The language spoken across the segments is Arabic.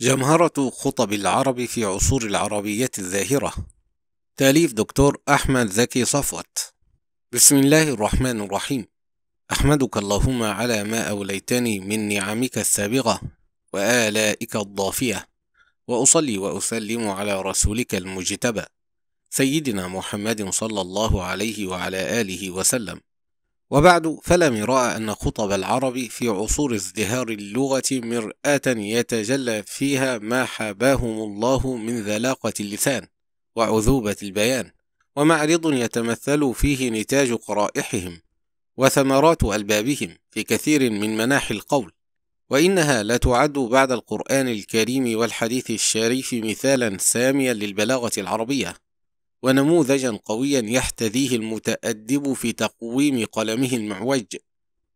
جمهرة خطب العرب في عصور العربية الزاهرة تأليف دكتور أحمد زكي صفوت بسم الله الرحمن الرحيم أحمدك اللهم على ما أوليتني من نعمك السابغة وآلائك الضافية وأصلي وأسلم على رسولك المجتبى سيدنا محمد صلى الله عليه وعلى آله وسلم وبعد فلا مراء أن خطب العرب في عصور ازدهار اللغة مرآة يتجلى فيها ما حباهم الله من ذلاقة اللسان وعذوبة البيان ومعرض يتمثل فيه نتاج قرائحهم وثمرات ألبابهم في كثير من مناحي القول وإنها لا تعد بعد القرآن الكريم والحديث الشريف مثالا ساميا للبلاغة العربية ونموذجا قويا يحتذيه المتأدب في تقويم قلمه المعوج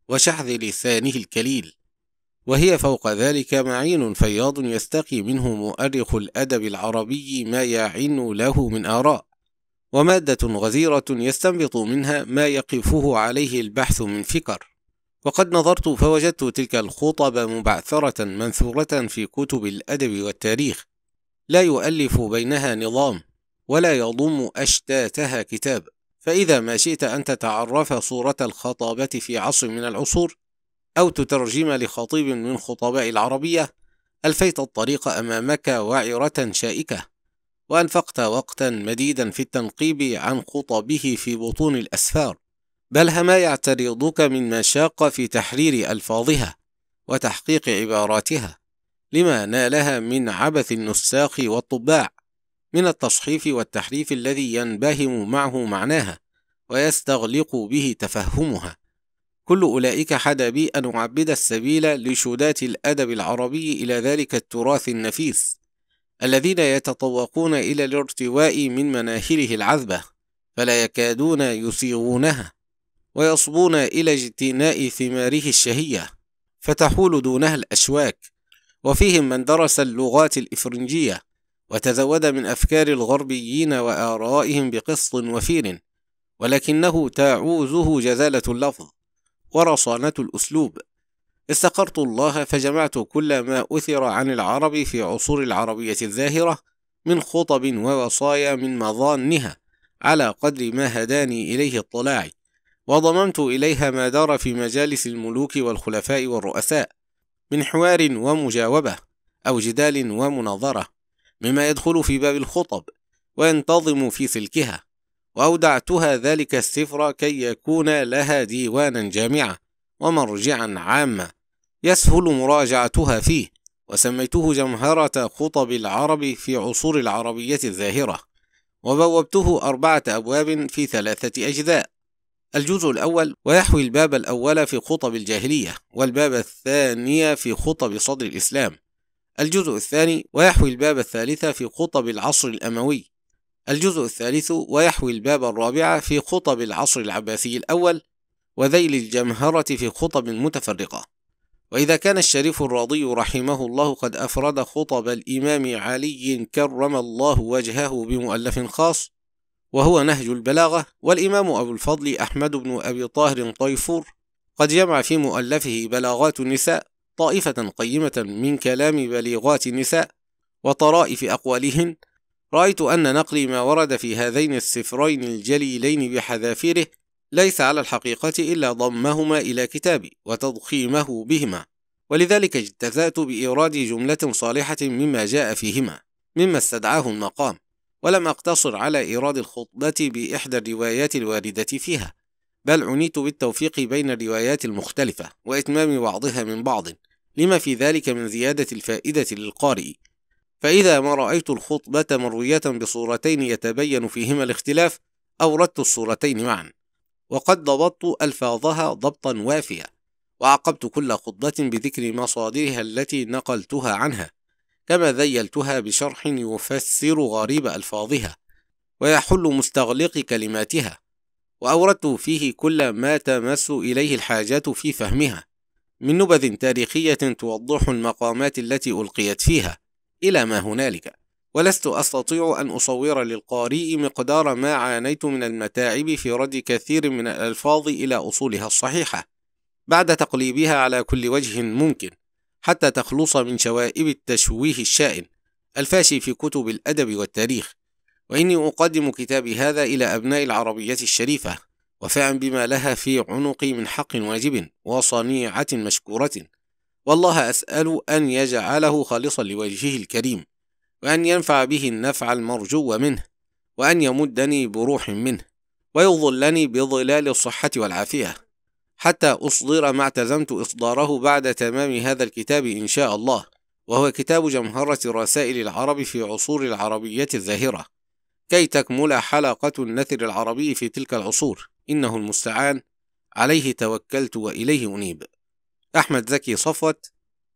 وشحذ لسانه الكليل وهي فوق ذلك معين فياض يستقي منه مؤرخ الأدب العربي ما يعن له من آراء ومادة غزيرة يستنبط منها ما يقفه عليه البحث من فكر وقد نظرت فوجدت تلك الخطب مبعثرة منثورة في كتب الأدب والتاريخ لا يؤلف بينها نظام ولا يضم أشتاتها كتاب فإذا ما شئت أن تتعرف صورة الخطابة في عصر من العصور أو تترجم لخطيب من خطباء العربية ألفيت الطريق أمامك وعرة شائكة وأنفقت وقتا مديدا في التنقيب عن خطبه في بطون الأسفار بل هما يعترضك من مشاق في تحرير ألفاظها وتحقيق عباراتها لما نالها من عبث النساخ والطباع من التصحيف والتحريف الذي ينبهم معه معناها ويستغلق به تفهمها كل أولئك حدا بي أن أعبد السبيل لشدات الأدب العربي إلى ذلك التراث النفيس الذين يتطوقون إلى الارتواء من مناهله العذبة فلا يكادون يسيغونها ويصبون إلى اجتناء ثماره الشهية فتحول دونها الأشواك وفيهم من درس اللغات الإفرنجية وتزود من أفكار الغربيين وآرائهم بقسط وفير ولكنه تعوزه جزالة اللفظ ورصانة الأسلوب استقرت الله فجمعت كل ما أثر عن العرب في عصور العربية الزاهرة من خطب ووصايا من مظانها على قدر ما هداني إليه اطلاعي وضممت إليها ما دار في مجالس الملوك والخلفاء والرؤساء من حوار ومجاوبة أو جدال ومناظرة مما يدخل في باب الخطب وينتظم في سلكها وأودعتها ذلك السفر كي يكون لها ديوانا جامعة ومرجعا عاما يسهل مراجعتها فيه وسميته جمهرة خطب العرب في عصور العربية الزاهرة وبوبته أربعة أبواب في ثلاثة أجزاء الجزء الأول ويحوي الباب الأول في خطب الجاهلية والباب الثاني في خطب صدر الإسلام الجزء الثاني ويحوي الباب الثالث في خطب العصر الأموي الجزء الثالث ويحوي الباب الرابع في خطب العصر العباسي الأول وذيل الجمهرة في خطب متفرقة وإذا كان الشريف الراضي رحمه الله قد أفرد خطب الإمام علي كرم الله وجهه بمؤلف خاص وهو نهج البلاغة والإمام أبو الفضل أحمد بن أبي طاهر طيفور قد جمع في مؤلفه بلاغات النساء طائفة قيمة من كلام بليغات النساء وطرائف أقوالهن رأيت أن نقل ما ورد في هذين السفرين الجليلين بحذافيره ليس على الحقيقة إلا ضمهما إلى كتابي وتضخيمه بهما ولذلك اجتزأت بإيراد جملة صالحة مما جاء فيهما مما استدعاه المقام ولم أقتصر على إيراد الخطبة بإحدى الروايات الواردة فيها بل عنيت بالتوفيق بين الروايات المختلفة وإتمام بعضها من بعض لما في ذلك من زيادة الفائدة للقارئ فإذا ما رأيت الخطبة مروية بصورتين يتبين فيهما الاختلاف أوردت الصورتين معا وقد ضبطت ألفاظها ضبطا وافيا وعقبت كل خطبة بذكر مصادرها التي نقلتها عنها كما ذيلتها بشرح يفسر غريب ألفاظها ويحل مستغلق كلماتها وأوردت فيه كل ما تمس إليه الحاجات في فهمها من نبذ تاريخية توضح المقامات التي ألقيت فيها إلى ما هنالك ولست أستطيع أن أصور للقارئ مقدار ما عانيت من المتاعب في رد كثير من الألفاظ إلى أصولها الصحيحة بعد تقليبها على كل وجه ممكن حتى تخلص من شوائب التشويه الشائن الفاشي في كتب الأدب والتاريخ وإني أقدم كتابي هذا إلى أبناء العربية الشريفة وفعا بما لها في عنقي من حق واجب وصنيعة مشكورة والله أسأل أن يجعله خالصا لوجهه الكريم وأن ينفع به النفع المرجو منه وأن يمدني بروح منه ويظلني بظلال الصحة والعافية حتى أصدر ما اعتزمت إصداره بعد تمام هذا الكتاب إن شاء الله وهو كتاب جمهرة رسائل العرب في عصور العربية الزاهرة كي تكمل حلقة النثر العربي في تلك العصور إنه المستعان عليه توكلت وإليه أنيب أحمد زكي صفوت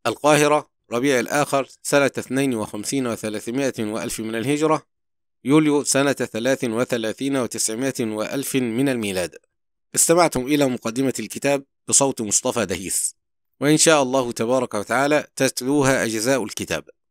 القاهرة ربيع الآخر سنة 52 و300 وألف من الهجرة يوليو سنة 33 و900 وألف من الميلاد استمعتم إلى مقدمة الكتاب بصوت مصطفى دهيس وإن شاء الله تبارك وتعالى تتلوها أجزاء الكتاب